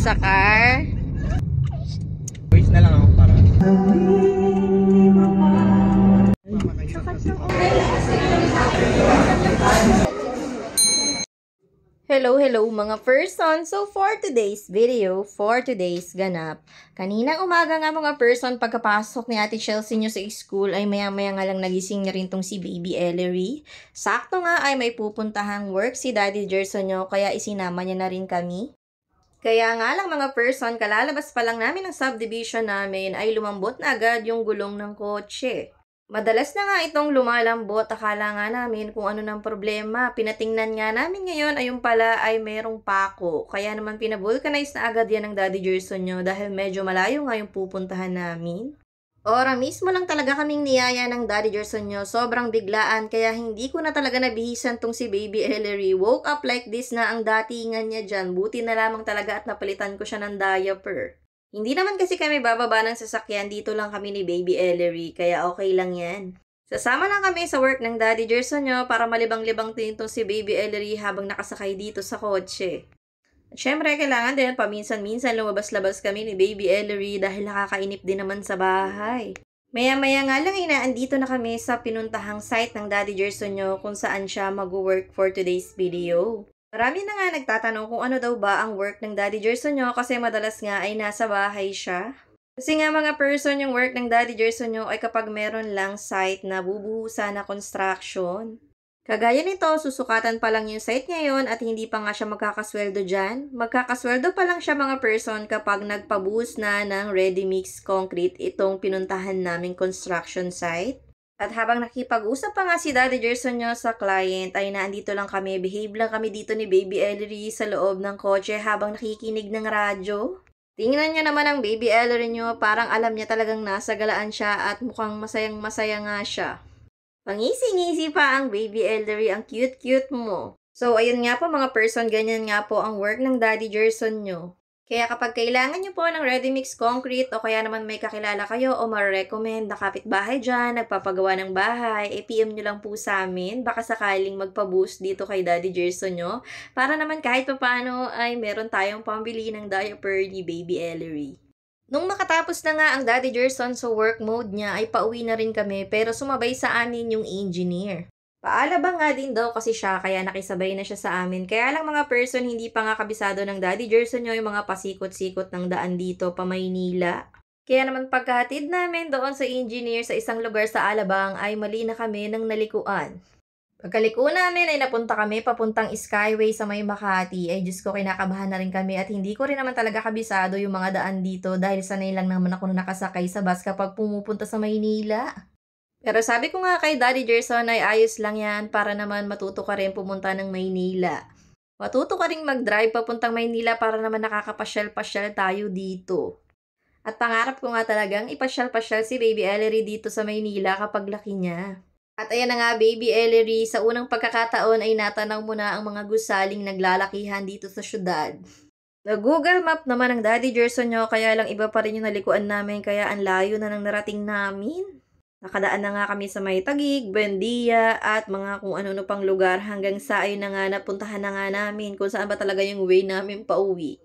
sa car. Wait na lang ako para. Hello, hello mga person! So for today's video, for today's ganap, kaninang umaga nga mga person, pagkapasok ni Ate Chelsea nyo sa school ay maya-maya nga lang nagising na rin tong si Baby Ellery. Sakto nga ay may pupuntahang work si Daddy Gerson nyo kaya isinama niya na rin kami. Kaya nga lang mga person, kalalabas pa lang namin ng subdivision namin ay lumambot na agad yung gulong ng kotse. Madalas na nga itong lumalambot, akala nga namin kung ano ng problema. Pinatingnan nga namin ngayon ay yung pala ay merong pako. Kaya naman pinavulcanize na agad yan ng Daddy Jerson nyo dahil medyo malayo nga yung pupuntahan namin. Ora mismo lang talaga kaming niyaya ng Daddy Jerson nyo. Sobrang biglaan kaya hindi ko na talaga nabihisan tong si Baby Ellery. Woke up like this na ang datingan niya dyan. Buti na lamang talaga at napalitan ko siya ng diaper. Hindi naman kasi kami bababa ng sasakyan. Dito lang kami ni Baby Ellery. Kaya okay lang yan. Sasama lang kami sa work ng Daddy Jerson nyo para malibang-libang din tong si Baby Ellery habang nakasakay dito sa kotse. At syempre, kailangan din paminsan-minsan lumabas-labas kami ni Baby Ellery dahil nakakainip din naman sa bahay. Maya-maya nga lang inaandito eh, na kami sa pinuntahang site ng Daddy Gerson nyo kung saan siya mag-work for today's video. Marami na nga nagtatanong kung ano daw ba ang work ng Daddy Gerson nyo kasi madalas nga ay nasa bahay siya. Kasi nga mga person yung work ng Daddy Gerson nyo ay kapag meron lang site na bubuhusan na construction. Kagaya nito, susukatan pa lang yung site ngayon at hindi pa nga siya magkakasweldo dyan. Magkakasweldo pa lang siya mga person kapag nagpabuhos na ng ready mix concrete itong pinuntahan naming construction site. At habang nakipag-usap pa nga si Daddy Jerson nyo sa client, ay naandito lang kami, behave lang kami dito ni Baby Ellery sa loob ng kotse habang nakikinig ng radyo. Tingnan niya naman ang Baby Ellery nyo, parang alam niya talagang nasa galaan siya at mukhang masayang masaya nga siya. Pangisi-ngisi pa ang baby elderly, ang cute-cute mo. So, ayun nga po mga person, ganyan nga po ang work ng Daddy Gerson nyo. Kaya kapag kailangan nyo po ng ready mix concrete o kaya naman may kakilala kayo o ma-recommend na kapitbahay dyan, nagpapagawa ng bahay, e eh, PM nyo lang po sa amin. Baka sakaling magpa-boost dito kay Daddy Gerson nyo para naman kahit papaano ay meron tayong pambili ng diaper ni Baby Ellery. Nung makatapos na nga ang Daddy Gerson sa work mode niya ay pauwi na rin kami pero sumabay sa amin yung engineer. Paala Paalabang nga din daw kasi siya kaya nakisabay na siya sa amin. Kaya lang mga person hindi pa nga kabisado ng Daddy Gerson yung mga pasikot-sikot ng daan dito pa Maynila. Kaya naman pagkahatid namin doon sa engineer sa isang lugar sa Alabang ay mali na kami ng nalikuan. Pagkaliko namin ay napunta kami papuntang Skyway sa may Makati. Ay Diyos ko, kinakabahan na rin kami at hindi ko rin naman talaga kabisado yung mga daan dito dahil sanay lang naman ako na nakasakay sa bus kapag pumupunta sa Maynila. Pero sabi ko nga kay Daddy Jerson ay ayos lang yan para naman matuto ka rin pumunta ng Maynila. Matuto ka rin mag-drive papuntang Maynila para naman nakakapasyal-pasyal tayo dito. At pangarap ko nga talagang ipasyal-pasyal si Baby Ellery dito sa Maynila kapag laki niya. At ayan na nga, Baby Ellery, sa unang pagkakataon ay natanaw mo na ang mga gusaling naglalakihan dito sa syudad. Nag-Google map naman ang Daddy Gerson nyo, kaya lang iba pa rin yung nalikuan namin, kaya ang layo na nang narating namin. Nakadaan na nga kami sa may tagig, bendia, at mga kung ano-ano pang lugar hanggang sa ayun na nga napuntahan na nga namin kung saan ba talaga yung way namin pauwi.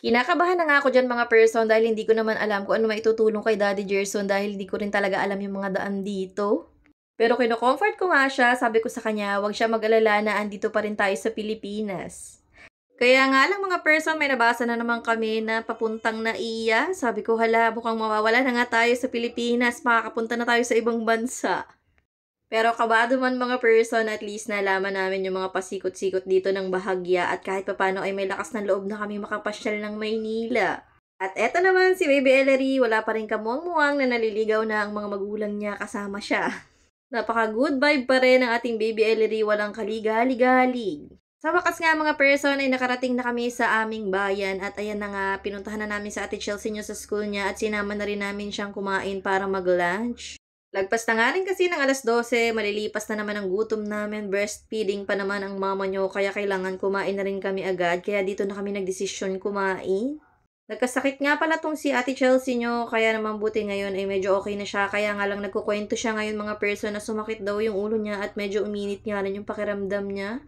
Kinakabahan na nga ako dyan mga person dahil hindi ko naman alam kung ano maitutulong kay Daddy Gerson dahil hindi ko rin talaga alam yung mga daan dito. Pero kino-comfort ko nga siya, sabi ko sa kanya, huwag siya mag-alala na andito pa rin tayo sa Pilipinas. Kaya nga lang mga person, may nabasa na naman kami na papuntang na iya. Sabi ko, hala, mukhang mawawala na nga tayo sa Pilipinas, makakapunta na tayo sa ibang bansa. Pero kabado man mga person, at least nalaman namin yung mga pasikot-sikot dito ng bahagya at kahit papano ay may lakas ng loob na kami makapasyal ng Maynila. At eto naman si Baby Ellery, wala pa rin kamuang-muang na naliligaw na ang mga magulang niya kasama siya. napaka goodbye pa rin ang ating baby Ellery, walang kaligalig-galig. Sa wakas nga mga person ay nakarating na kami sa aming bayan at ayan na nga, pinuntahan na namin sa ate Chelsea nyo sa school niya at sinama na rin namin siyang kumain para mag-lunch. Lagpas na nga rin kasi ng alas 12, malilipas na naman ang gutom namin, breastfeeding pa naman ang mama nyo kaya kailangan kumain na rin kami agad kaya dito na kami nagdesisyon kumain. Nagkasakit nga pala tong si Ate Chelsea nyo, kaya naman buti ngayon ay medyo okay na siya. Kaya nga lang nagkukwento siya ngayon mga person na sumakit daw yung ulo niya at medyo uminit nga rin yung pakiramdam niya.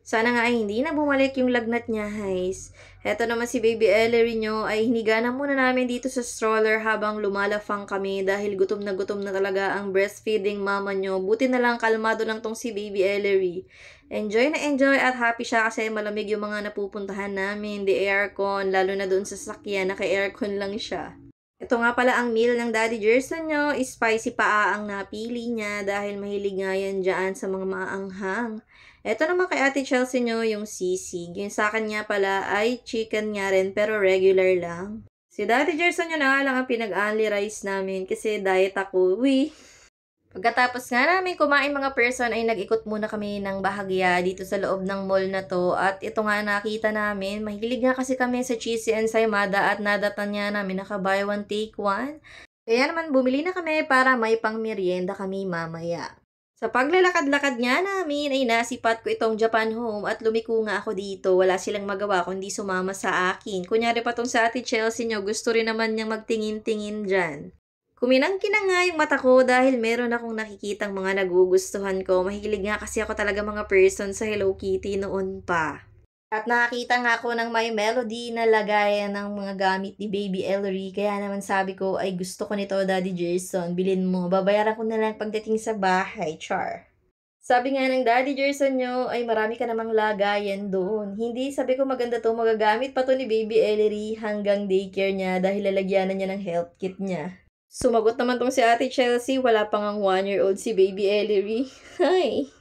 Sana nga ay hindi na bumalik yung lagnat niya, guys. Eto naman si Baby Ellery nyo ay hiniganan muna namin dito sa stroller habang lumalafang kami dahil gutom na gutom na talaga ang breastfeeding mama nyo. Buti na lang kalmado lang tong si Baby Ellery. Enjoy na enjoy at happy siya kasi malamig yung mga napupuntahan namin, the aircon, lalo na doon sa sakyan, naka-aircon lang siya. Ito nga pala ang meal ng Daddy Jerson nyo, spicy paa ang napili niya dahil mahilig nga yan dyan sa mga maanghang. Ito naman kay Ate Chelsea nyo, yung sisig. Yung sa akin kanya pala ay chicken nga rin, pero regular lang. Si Daddy Jerson nyo na ah, nga lang ang pinag-only rice namin kasi diet ako. Uy! Pagkatapos nga namin kumain mga person ay nag-ikot muna kami ng bahagya dito sa loob ng mall na to at ito nga nakita namin, mahilig nga kasi kami sa cheesy ensaymada at nadatan nga namin naka buy one take one. Kaya naman bumili na kami para may pang merienda kami mamaya. Sa paglalakad-lakad nga namin ay nasipat ko itong Japan Home at lumiko nga ako dito. Wala silang magawa kundi sumama sa akin. Kunyari pa tong sa ate Chelsea nyo, gusto rin naman niyang magtingin-tingin dyan. Kuminangkin na nga yung mata ko dahil meron akong nakikitang mga nagugustuhan ko. Mahilig nga kasi ako talaga mga person sa Hello Kitty noon pa. At nakakita nga ako ng may melody na lagayan ng mga gamit ni Baby Ellery. Kaya naman sabi ko, ay gusto ko nito, Daddy Jason. Bilin mo, babayaran ko na lang pagdating sa bahay, Char. Sabi nga ng Daddy Jason nyo, ay marami ka namang lagayan doon. Hindi, sabi ko maganda to, magagamit pa to ni Baby Ellery hanggang daycare niya dahil lalagyanan niya ng health kit niya. Sumagot naman tong si Ate Chelsea, wala pang ang one-year-old si Baby Ellery. Hi!